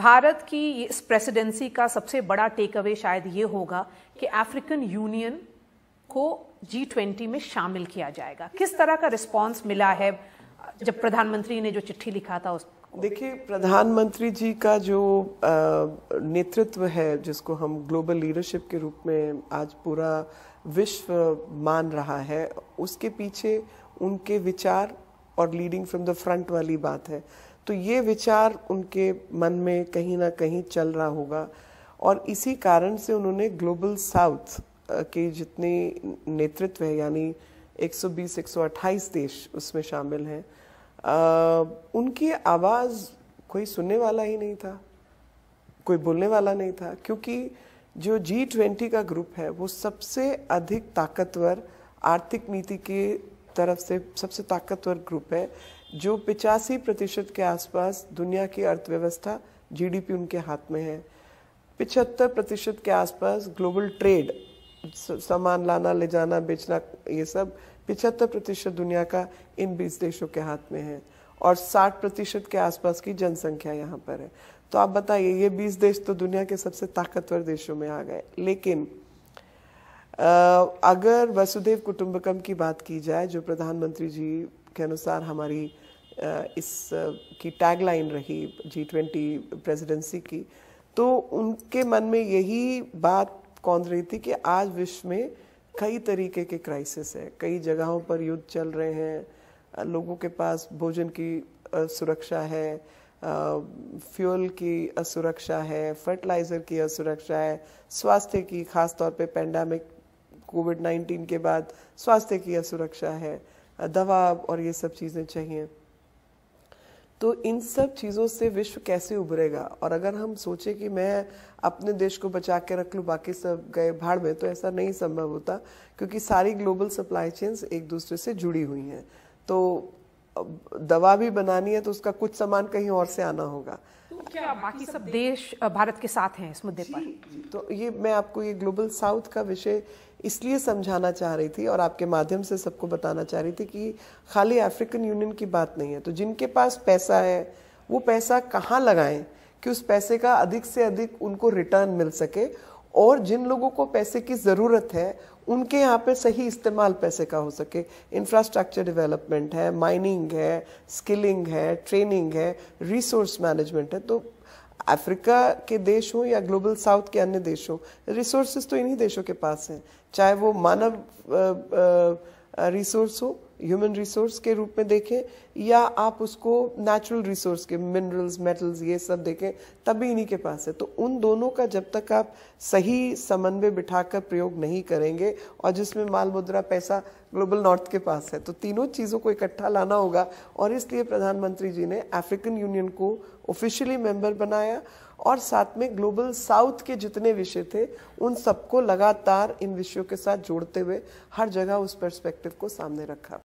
भारत की इस प्रेसिडेंसी का सबसे बड़ा टेक अवे शायद ये होगा कि अफ्रीकन यूनियन को जी ट्वेंटी में शामिल किया जाएगा किस तरह का रिस्पांस मिला है जब प्रधानमंत्री ने जो चिट्ठी लिखा था उस देखिए प्रधानमंत्री जी का जो नेतृत्व है जिसको हम ग्लोबल लीडरशिप के रूप में आज पूरा विश्व मान रहा है उसके पीछे उनके विचार और लीडिंग फ्रॉम द फ्रंट वाली बात है तो ये विचार उनके मन में कहीं ना कहीं चल रहा होगा और इसी कारण से उन्होंने ग्लोबल साउथ के जितने नेतृत्व है यानी 120 128 देश उसमें शामिल हैं उनकी आवाज़ कोई सुनने वाला ही नहीं था कोई बोलने वाला नहीं था क्योंकि जो जी ट्वेंटी का ग्रुप है वो सबसे अधिक ताकतवर आर्थिक नीति के तरफ से सबसे ताकतवर ग्रुप है जो पिचासी प्रतिशत के आसपास दुनिया की अर्थव्यवस्था जीडीपी उनके हाथ में है पिछहत्तर प्रतिशत के आसपास ग्लोबल ट्रेड सामान लाना ले जाना बेचना ये सब पिछहत्तर प्रतिशत दुनिया का इन बीस देशों के हाथ में है और 60 प्रतिशत के आसपास की जनसंख्या यहाँ पर है तो आप बताइए ये 20 देश तो दुनिया के सबसे ताकतवर देशों में आ गए लेकिन अगर वसुदेव कुटुंबकम की बात की जाए जो प्रधानमंत्री जी के अनुसार हमारी इस की टैगलाइन रही जी ट्वेंटी प्रेजिडेंसी की तो उनके मन में यही बात कौन रही थी कि आज विश्व में कई तरीके के क्राइसिस है कई जगहों पर युद्ध चल रहे हैं लोगों के पास भोजन की सुरक्षा है फ्यूल की असुरक्षा है फर्टिलाइज़र की असुरक्षा है स्वास्थ्य की खासतौर पर पे कोविड 19 के बाद स्वास्थ्य की असुरक्षा है दवा और ये सब चीज़ें चाहिए तो इन सब चीज़ों से विश्व कैसे उभरेगा और अगर हम सोचें कि मैं अपने देश को बचा के रख लूँ बाकी सब गए भाड़ में तो ऐसा नहीं संभव होता क्योंकि सारी ग्लोबल सप्लाई चेन्स एक दूसरे से जुड़ी हुई हैं तो दवा भी बनानी है तो उसका कुछ सामान कहीं और से आना होगा तो क्या बाकी सब देश भारत के साथ हैं इस मुद्दे पर तो ये मैं आपको ये ग्लोबल साउथ का विषय इसलिए समझाना चाह रही थी और आपके माध्यम से सबको बताना चाह रही थी कि खाली अफ्रीकन यूनियन की बात नहीं है तो जिनके पास पैसा है वो पैसा कहाँ लगाएं कि उस पैसे का अधिक से अधिक उनको रिटर्न मिल सके और जिन लोगों को पैसे की ज़रूरत है उनके यहाँ पर सही इस्तेमाल पैसे का हो सके इंफ्रास्ट्रक्चर डेवलपमेंट है माइनिंग है स्किलिंग है ट्रेनिंग है रिसोर्स मैनेजमेंट है तो अफ्रीका के देश हों या ग्लोबल साउथ के अन्य देश हों रिसोर्सेज तो इन्हीं देशों के पास हैं चाहे वो मानव रिसोर्स हो ह्यूमन रिसोर्स के रूप में देखें या आप उसको नेचुरल रिसोर्स के मिनरल्स मेटल्स ये सब देखें तभी इन्हीं के पास है तो उन दोनों का जब तक आप सही समन्वय बिठाकर प्रयोग नहीं करेंगे और जिसमें माल मुद्रा पैसा ग्लोबल नॉर्थ के पास है तो तीनों चीज़ों को इकट्ठा लाना होगा और इसलिए प्रधानमंत्री जी ने अफ्रीकन यूनियन को ऑफिशियली मेंबर बनाया और साथ में ग्लोबल साउथ के जितने विषय थे उन सबको लगातार इन विषयों के साथ जोड़ते हुए हर जगह उस पर्सपेक्टिव को सामने रखा